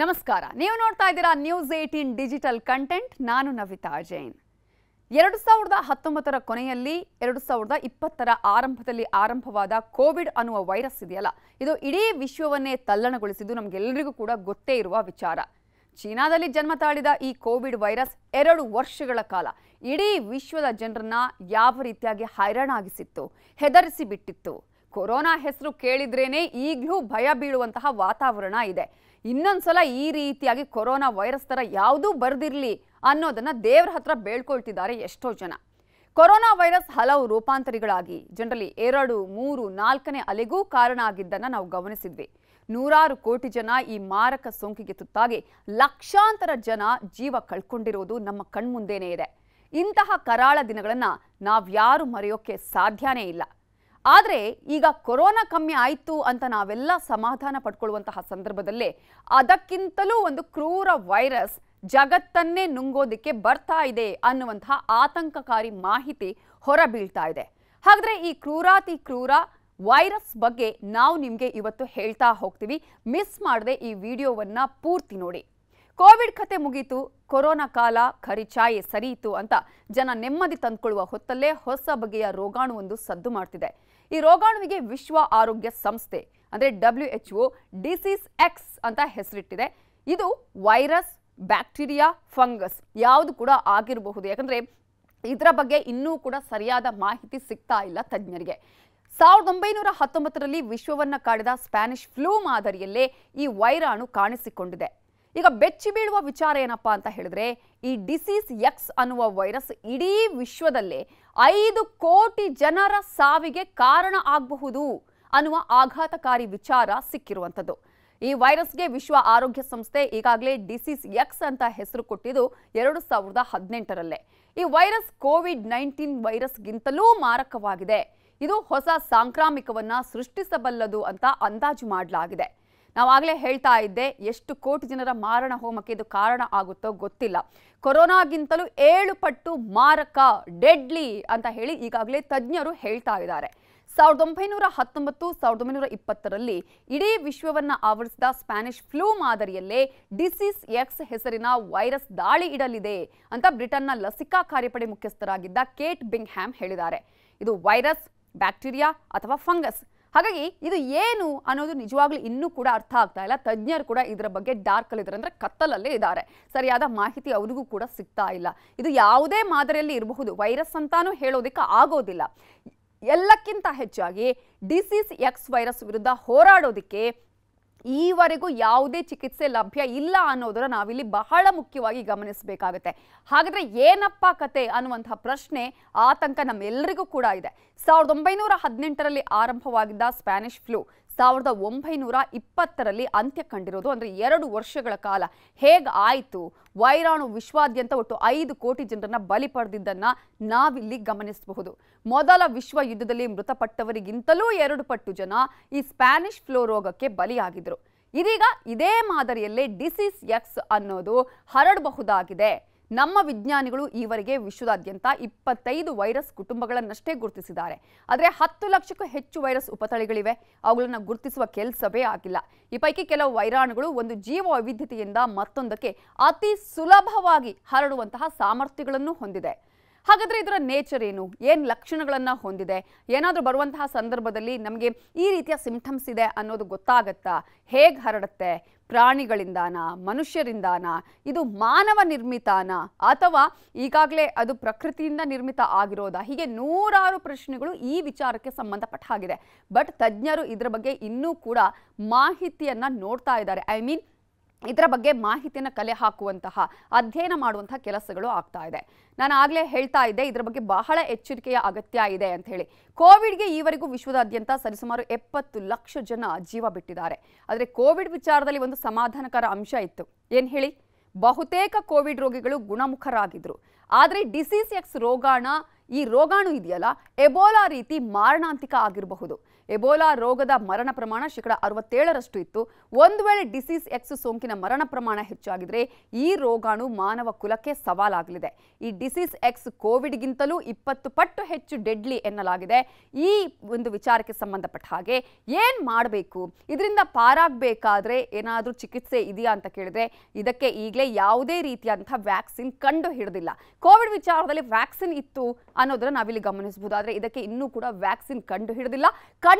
ನಮಸ್ಕಾರ ನೀವು ನೋಡ್ತಾ ಇದ್ದೀರಾ ನ್ಯೂಸ್ ಏಟೀನ್ ಡಿಜಿಟಲ್ ಕಂಟೆಂಟ್ ನಾನು ನವಿತಾ ಜೈನ್ ಎರಡು ಸಾವಿರದ ಹತ್ತೊಂಬತ್ತರ ಕೊನೆಯಲ್ಲಿ ಎರಡು ಸಾವಿರದ ಇಪ್ಪತ್ತರ ಆರಂಭದಲ್ಲಿ ಆರಂಭವಾದ ಕೋವಿಡ್ ಅನ್ನುವ ವೈರಸ್ ಇದೆಯಲ್ಲ ಇದು ಇಡೀ ವಿಶ್ವವನ್ನೇ ತಲ್ಲಣಗೊಳಿಸಿದ್ದು ನಮಗೆಲ್ಲರಿಗೂ ಕೂಡ ಗೊತ್ತೇ ಇರುವ ವಿಚಾರ ಚೀನಾದಲ್ಲಿ ಜನ್ಮ ತಾಳಿದ ಈ ಕೋವಿಡ್ ವೈರಸ್ ಎರಡು ವರ್ಷಗಳ ಕಾಲ ಇಡೀ ವಿಶ್ವದ ಜನರನ್ನ ಯಾವ ರೀತಿಯಾಗಿ ಹೈರಾಣಾಗಿಸಿತ್ತು ಹೆದರಿಸಿ ಬಿಟ್ಟಿತ್ತು ಕೊರೋನಾ ಹೆಸರು ಕೇಳಿದ್ರೇನೆ ಈಗಲೂ ಭಯ ಬೀಳುವಂತಹ ವಾತಾವರಣ ಇದೆ ಇನ್ನೊಂದ್ಸಲ ಈ ರೀತಿಯಾಗಿ ಕೊರೋನಾ ವೈರಸ್ ತರ ಯಾವುದೂ ಬರೆದಿರಲಿ ಅನ್ನೋದನ್ನ ದೇವರ ಹತ್ರ ಬೇಳ್ಕೊಳ್ತಿದ್ದಾರೆ ಎಷ್ಟೋ ಜನ ಕೊರೋನಾ ವೈರಸ್ ಹಲವು ರೂಪಾಂತರಿಗಳಾಗಿ ಜನರಲಿ ಎರಡು ಮೂರು ನಾಲ್ಕನೇ ಅಲೆಗೂ ಕಾರಣ ಆಗಿದ್ದನ್ನು ನಾವು ಗಮನಿಸಿದ್ವಿ ನೂರಾರು ಕೋಟಿ ಜನ ಈ ಮಾರಕ ಸೋಂಕಿಗೆ ತುತ್ತಾಗಿ ಲಕ್ಷಾಂತರ ಜನ ಜೀವ ಕಳ್ಕೊಂಡಿರುವುದು ನಮ್ಮ ಕಣ್ಮುಂದೇನೆ ಇದೆ ಇಂತಹ ಕರಾಳ ದಿನಗಳನ್ನು ನಾವ್ಯಾರು ಮರೆಯೋಕೆ ಸಾಧ್ಯನೇ ಇಲ್ಲ ಆದರೆ ಈಗ ಕೊರೋನಾ ಕಮ್ಮಿ ಆಯಿತು ಅಂತ ನಾವೆಲ್ಲ ಸಮಾಧಾನ ಪಡ್ಕೊಳ್ಳುವಂತಹ ಸಂದರ್ಭದಲ್ಲೇ ಅದಕ್ಕಿಂತಲೂ ಒಂದು ಕ್ರೂರ ವೈರಸ್ ಜಗತ್ತನ್ನೇ ನುಂಗೋದಕ್ಕೆ ಬರ್ತಾ ಇದೆ ಅನ್ನುವಂತಹ ಆತಂಕಕಾರಿ ಮಾಹಿತಿ ಹೊರಬೀಳ್ತಾ ಇದೆ ಹಾಗಾದರೆ ಈ ಕ್ರೂರಾತಿ ಕ್ರೂರ ವೈರಸ್ ಬಗ್ಗೆ ನಾವು ನಿಮಗೆ ಇವತ್ತು ಹೇಳ್ತಾ ಹೋಗ್ತೀವಿ ಮಿಸ್ ಮಾಡದೆ ಈ ವಿಡಿಯೋವನ್ನು ಪೂರ್ತಿ ನೋಡಿ ಕೋವಿಡ್ ಕತೆ ಮುಗೀತು ಕೊರೋನಾ ಕಾಲ ಖರಿ ಸರಿಯಿತು ಅಂತ ಜನ ನೆಮ್ಮದಿ ತಂದ್ಕೊಳ್ಳುವ ಹೊತ್ತಲ್ಲೇ ಹೊಸ ಬಗೆಯ ರೋಗಾಣುವೊಂದು ಸದ್ದು ಮಾಡ್ತಿದೆ ಈ ರೋಗಾಣುವಿಗೆ ವಿಶ್ವ ಆರೋಗ್ಯ ಸಂಸ್ಥೆ ಅಂದರೆ W H O disease X ಅಂತ ಹೆಸರಿಟ್ಟಿದೆ ಇದು ವೈರಸ್ ಬ್ಯಾಕ್ಟೀರಿಯಾ ಫಂಗಸ್ ಯಾವುದು ಕೂಡ ಆಗಿರಬಹುದು ಯಾಕಂದರೆ ಇದರ ಬಗ್ಗೆ ಇನ್ನೂ ಕೂಡ ಸರಿಯಾದ ಮಾಹಿತಿ ಸಿಗ್ತಾ ಇಲ್ಲ ತಜ್ಞರಿಗೆ ಸಾವಿರದ ಒಂಬೈನೂರ ಹತ್ತೊಂಬತ್ತರಲ್ಲಿ ವಿಶ್ವವನ್ನು ಕಾಡಿದ ಸ್ಪ್ಯಾನಿಷ್ ಫ್ಲೂ ಮಾದರಿಯಲ್ಲೇ ಈ ವೈರಾಣು ಕಾಣಿಸಿಕೊಂಡಿದೆ ಈಗ ಬೆಚ್ಚಿ ಬೀಳುವ ವಿಚಾರ ಏನಪ್ಪಾ ಅಂತ ಹೇಳಿದ್ರೆ ಈ ಡಿಸೀಸ್ ಎಕ್ಸ್ ಅನ್ನುವ ವೈರಸ್ ಇಡೀ ವಿಶ್ವದಲ್ಲೇ ಐದು ಕೋಟಿ ಜನರ ಸಾವಿಗೆ ಕಾರಣ ಆಗಬಹುದು ಅನ್ನುವ ಆಘಾತಕಾರಿ ವಿಚಾರ ಸಿಕ್ಕಿರುವಂಥದ್ದು ಈ ವೈರಸ್ಗೆ ವಿಶ್ವ ಆರೋಗ್ಯ ಸಂಸ್ಥೆ ಈಗಾಗಲೇ ಡಿಸೀಸ್ ಎಕ್ಸ್ ಅಂತ ಹೆಸರು ಕೊಟ್ಟಿದ್ದು ಎರಡು ಸಾವಿರದ ಹದಿನೆಂಟರಲ್ಲೇ ಈ ವೈರಸ್ ಕೋವಿಡ್ ನೈನ್ಟೀನ್ ವೈರಸ್ಗಿಂತಲೂ ಮಾರಕವಾಗಿದೆ ಇದು ಹೊಸ ಸಾಂಕ್ರಾಮಿಕವನ್ನ ಸೃಷ್ಟಿಸಬಲ್ಲದು ಅಂತ ಅಂದಾಜು ಮಾಡಲಾಗಿದೆ ನಾವಾಗಲೇ ಹೇಳ್ತಾ ಇದ್ದೆ ಎಷ್ಟು ಕೋಟಿ ಜನರ ಮಾರಣ ಹೋಮಕ್ಕೆ ಇದು ಕಾರಣ ಆಗುತ್ತೋ ಗೊತ್ತಿಲ್ಲ ಕೊರೋನಾಗಿಂತಲೂ ಏಳು ಪಟ್ಟು ಮಾರಕ ಡೆಡ್ಲಿ ಅಂತ ಹೇಳಿ ಈಗಾಗಲೇ ತಜ್ಞರು ಹೇಳ್ತಾ ಇದ್ದಾರೆ ಸಾವಿರದ ಒಂಬೈನೂರ ಹತ್ತೊಂಬತ್ತು ಸಾವಿರದ ಒಂಬೈನೂರ ಇಪ್ಪತ್ತರಲ್ಲಿ ಇಡೀ ವಿಶ್ವವನ್ನು ಆವರಿಸಿದ ಸ್ಪ್ಯಾನಿಷ್ ಫ್ಲೂ ಮಾದರಿಯಲ್ಲೇ ಡಿಸೀಸ್ ಎಕ್ಸ್ ಹೆಸರಿನ ವೈರಸ್ ದಾಳಿ ಇಡಲಿದೆ ಅಂತ ಬ್ರಿಟನ್ನ ಲಸಿಕಾ ಕಾರ್ಯಪಡೆ ಮುಖ್ಯಸ್ಥರಾಗಿದ್ದ ಕೇಟ್ ಬಿಂಗ್ ಹ್ಯಾಮ್ ಹೇಳಿದ್ದಾರೆ ಇದು ವೈರಸ್ ಬ್ಯಾಕ್ಟೀರಿಯಾ ಅಥವಾ ಫಂಗಸ್ ಹಾಗಾಗಿ ಇದು ಏನು ಅನ್ನೋದು ನಿಜವಾಗ್ಲೂ ಇನ್ನೂ ಕೂಡ ಅರ್ಥ ಆಗ್ತಾ ಇಲ್ಲ ತಜ್ಞರು ಕೂಡ ಇದರ ಬಗ್ಗೆ ಡಾರ್ಕ್ ಡಾರ್ಕಲ್ಲಿದ್ದಾರೆ ಅಂದ್ರೆ ಕತ್ತಲಲ್ಲೇ ಇದ್ದಾರೆ ಸರಿಯಾದ ಮಾಹಿತಿ ಅವರಿಗೂ ಕೂಡ ಸಿಗ್ತಾ ಇಲ್ಲ ಇದು ಯಾವುದೇ ಮಾದರಿಯಲ್ಲಿ ಇರಬಹುದು ವೈರಸ್ ಅಂತಾನೂ ಹೇಳೋದಕ್ಕೆ ಆಗೋದಿಲ್ಲ ಎಲ್ಲಕ್ಕಿಂತ ಹೆಚ್ಚಾಗಿ ಡಿಸೀಸ್ ಎಕ್ಸ್ ವೈರಸ್ ವಿರುದ್ಧ ಹೋರಾಡೋದಿಕ್ಕೆ ಈವರೆಗೂ ಯಾವುದೇ ಚಿಕಿತ್ಸೆ ಲಭ್ಯ ಇಲ್ಲ ಅನ್ನೋದನ್ನ ನಾವಿಲ್ಲಿ ಬಹಳ ಮುಖ್ಯವಾಗಿ ಗಮನಿಸಬೇಕಾಗುತ್ತೆ ಹಾಗಾದ್ರೆ ಏನಪ್ಪ ಕತೆ ಅನ್ನುವಂತಹ ಪ್ರಶ್ನೆ ಆತಂಕ ನಮ್ಮೆಲ್ಲರಿಗೂ ಕೂಡ ಇದೆ ಸಾವಿರದ ಒಂಬೈನೂರ ಹದಿನೆಂಟರಲ್ಲಿ ಆರಂಭವಾಗಿದ್ದ ಸ್ಪ್ಯಾನಿಷ್ ಫ್ಲೂ ಸಾವಿರದ ಒಂಬೈನೂರ ಇಪ್ಪತ್ತರಲ್ಲಿ ಅಂತ್ಯ ಕಂಡಿರೋದು ಅಂದರೆ ಎರಡು ವರ್ಷಗಳ ಕಾಲ ಹೇಗೆ ಆಯಿತು ವೈರಾಣು ವಿಶ್ವಾದ್ಯಂತ ಒಟ್ಟು ಐದು ಕೋಟಿ ಜನರನ್ನು ಬಲಿ ಪಡೆದಿದ್ದನ್ನು ನಾವಿಲ್ಲಿ ಗಮನಿಸಬಹುದು ಮೊದಲ ವಿಶ್ವ ಯುದ್ಧದಲ್ಲಿ ಮೃತಪಟ್ಟವರಿಗಿಂತಲೂ ಎರಡು ಪಟ್ಟು ಜನ ಈ ಸ್ಪ್ಯಾನಿಷ್ ಫ್ಲೋ ರೋಗಕ್ಕೆ ಬಲಿಯಾಗಿದ್ದರು ಇದೀಗ ಇದೇ ಮಾದರಿಯಲ್ಲೇ ಡಿಸೀಸ್ ಎಕ್ಸ್ ಅನ್ನೋದು ಹರಡಬಹುದಾಗಿದೆ ನಮ್ಮ ವಿಜ್ಞಾನಿಗಳು ಈವರೆಗೆ ವಿಶ್ವದಾದ್ಯಂತ ಇಪ್ಪತ್ತೈದು ವೈರಸ್ ಕುಟುಂಬಗಳನ್ನಷ್ಟೇ ಗುರುತಿಸಿದ್ದಾರೆ ಆದರೆ ಹತ್ತು ಲಕ್ಷಕ್ಕೂ ಹೆಚ್ಚು ವೈರಸ್ ಉಪತಳಿಗಳಿವೆ ಅವುಗಳನ್ನು ಗುರುತಿಸುವ ಕೆಲಸವೇ ಆಗಿಲ್ಲ ಈ ಪೈಕಿ ಕೆಲವು ವೈರಾಣುಗಳು ಒಂದು ಜೀವ ವೈವಿಧ್ಯತೆಯಿಂದ ಮತ್ತೊಂದಕ್ಕೆ ಅತಿ ಸುಲಭವಾಗಿ ಹರಡುವಂತಹ ಸಾಮರ್ಥ್ಯಗಳನ್ನು ಹೊಂದಿದೆ ಹಾಗಾದ್ರೆ ಇದರ ನೇಚರ್ ಏನು ಏನು ಲಕ್ಷಣಗಳನ್ನ ಹೊಂದಿದೆ ಏನಾದರೂ ಬರುವಂತಹ ಸಂದರ್ಭದಲ್ಲಿ ನಮಗೆ ಈ ರೀತಿಯ ಸಿಂಪ್ಟಮ್ಸ್ ಇದೆ ಅನ್ನೋದು ಗೊತ್ತಾಗತ್ತಾ ಹೇಗ್ ಹರಡುತ್ತೆ ಪ್ರಾಣಿಗಳಿಂದಾನ ಮನುಷ್ಯರಿಂದಾನ ಇದು ಮಾನವ ನಿರ್ಮಿತಾನ ಅಥವಾ ಈಗಾಗಲೇ ಅದು ಪ್ರಕೃತಿಯಿಂದ ನಿರ್ಮಿತ ಆಗಿರೋದಾ ಹೀಗೆ ನೂರಾರು ಪ್ರಶ್ನೆಗಳು ಈ ವಿಚಾರಕ್ಕೆ ಸಂಬಂಧಪಟ್ಟ ಹಾಗಿದೆ ಬಟ್ ತಜ್ಞರು ಇದರ ಬಗ್ಗೆ ಇನ್ನೂ ಕೂಡ ಮಾಹಿತಿಯನ್ನ ನೋಡ್ತಾ ಇದ್ದಾರೆ ಐ ಮೀನ್ ಇದರ ಬಗ್ಗೆ ಮಾಹಿತಿಯನ್ನು ಕಲೆ ಹಾಕುವಂತಹ ಅಧ್ಯಯನ ಮಾಡುವಂತಹ ಕೆಲಸಗಳು ಆಗ್ತಾ ಇದೆ ನಾನು ಆಗಲೇ ಹೇಳ್ತಾ ಇದ್ದೆ ಇದರ ಬಗ್ಗೆ ಬಹಳ ಎಚ್ಚರಿಕೆಯ ಅಗತ್ಯ ಇದೆ ಅಂತ ಹೇಳಿ ಕೋವಿಡ್ಗೆ ಈವರೆಗೂ ವಿಶ್ವದಾದ್ಯಂತ ಸರಿಸುಮಾರು ಎಪ್ಪತ್ತು ಲಕ್ಷ ಜನ ಜೀವ ಬಿಟ್ಟಿದ್ದಾರೆ ಆದರೆ ಕೋವಿಡ್ ವಿಚಾರದಲ್ಲಿ ಒಂದು ಸಮಾಧಾನಕರ ಅಂಶ ಇತ್ತು ಏನು ಹೇಳಿ ಬಹುತೇಕ ಕೋವಿಡ್ ರೋಗಿಗಳು ಗುಣಮುಖರಾಗಿದ್ರು ಆದರೆ ಡಿಸೀಸ್ ಎಕ್ಸ್ ರೋಗಾಣ ಈ ರೋಗಾಣು ಇದೆಯಲ್ಲ ಎಬೋಲಾ ರೀತಿ ಮಾರಣಾಂತಿಕ ಆಗಿರಬಹುದು ಎಬೋಲಾ ರೋಗದ ಮರಣ ಪ್ರಮಾಣ ಶೇಕಡ ಅರವತ್ತೇಳರಷ್ಟು ಇತ್ತು ಒಂದು ವೇಳೆ ಡಿಸೀಸ್ ಎಕ್ಸ್ ಸೋಂಕಿನ ಮರಣ ಪ್ರಮಾಣ ಹೆಚ್ಚಾಗಿದ್ರೆ ಈ ರೋಗಾಣು ಮಾನವ ಕುಲಕ್ಕೆ ಸವಾಲಾಗಲಿದೆ ಈ ಡಿಸೀಸ್ ಎಕ್ಸ್ ಕೋವಿಡ್ಗಿಂತಲೂ ಇಪ್ಪತ್ತು ಪಟ್ಟು ಹೆಚ್ಚು ಡೆಡ್ಲಿ ಎನ್ನಲಾಗಿದೆ ಈ ಒಂದು ವಿಚಾರಕ್ಕೆ ಸಂಬಂಧಪಟ್ಟ ಹಾಗೆ ಏನ್ ಮಾಡಬೇಕು ಇದರಿಂದ ಪಾರಾಗಬೇಕಾದ್ರೆ ಏನಾದರೂ ಚಿಕಿತ್ಸೆ ಇದೆಯಾ ಅಂತ ಕೇಳಿದ್ರೆ ಇದಕ್ಕೆ ಈಗಲೇ ಯಾವುದೇ ರೀತಿಯಾದಂಥ ವ್ಯಾಕ್ಸಿನ್ ಕಂಡು ಹಿಡಿದಿಲ್ಲ ಕೋವಿಡ್ ವಿಚಾರದಲ್ಲಿ ವ್ಯಾಕ್ಸಿನ್ ಇತ್ತು ಅನ್ನೋದನ್ನ ನಾವಿಲ್ಲಿ ಗಮನಿಸಬಹುದಾದ್ರೆ ಇದಕ್ಕೆ ಇನ್ನೂ ಕೂಡ ವ್ಯಾಕ್ಸಿನ್ ಕಂಡು ಹಿಡಿದಿಲ್ಲ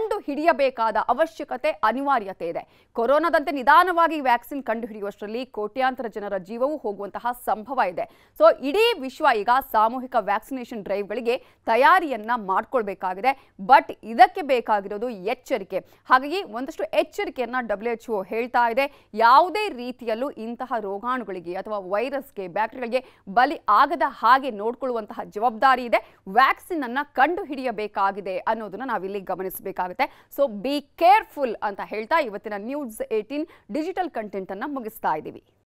ಕಂಡು ಹಿಡಿಯಬೇಕಾದ ಅವಶ್ಯಕತೆ ಅನಿವಾರ್ಯತೆ ಇದೆ ಕೊರೋನಾದಂತೆ ನಿಧಾನವಾಗಿ ವ್ಯಾಕ್ಸಿನ್ ಕಂಡು ಹಿಡಿಯುವಷ್ಟರಲ್ಲಿ ಕೋಟ್ಯಾಂತರ ಜನರ ಜೀವವೂ ಹೋಗುವಂತಹ ಸಂಭವ ಇದೆ ಸೊ ಇಡೀ ವಿಶ್ವ ಈಗ ಸಾಮೂಹಿಕ ವ್ಯಾಕ್ಸಿನೇಷನ್ ಡ್ರೈವ್ಗಳಿಗೆ ತಯಾರಿಯನ್ನ ಮಾಡ್ಕೊಳ್ಬೇಕಾಗಿದೆ ಬಟ್ ಇದಕ್ಕೆ ಬೇಕಾಗಿರೋದು ಎಚ್ಚರಿಕೆ ಹಾಗಾಗಿ ಒಂದಷ್ಟು ಎಚ್ಚರಿಕೆಯನ್ನ ಡಬ್ಲ್ಯೂ ಹೇಳ್ತಾ ಇದೆ ಯಾವುದೇ ರೀತಿಯಲ್ಲೂ ಇಂತಹ ರೋಗಾಣುಗಳಿಗೆ ಅಥವಾ ವೈರಸ್ಗೆ ಬ್ಯಾಕ್ಟೀರಿಯಾಗೆ ಬಲಿ ಆಗದ ಹಾಗೆ ನೋಡ್ಕೊಳ್ಳುವಂತಹ ಜವಾಬ್ದಾರಿ ಇದೆ ವ್ಯಾಕ್ಸಿನ್ ಅನ್ನ ಕಂಡು ಹಿಡಿಯಬೇಕಾಗಿದೆ ಅನ್ನೋದನ್ನ ನಾವಿಲ್ಲಿ ಗಮನಿಸಬೇಕಾಗಿದೆ ಆಗುತ್ತೆ ಸೊ ಬಿ ಕೇರ್ಫುಲ್ ಅಂತ ಹೇಳ್ತಾ ಇವತ್ತಿನ ನ್ಯೂಸ್ ಏಯ್ಟೀನ್ ಡಿಜಿಟಲ್ ಕಂಟೆಂಟನ್ನು ಮುಗಿಸ್ತಾ ಇದ್ದೀವಿ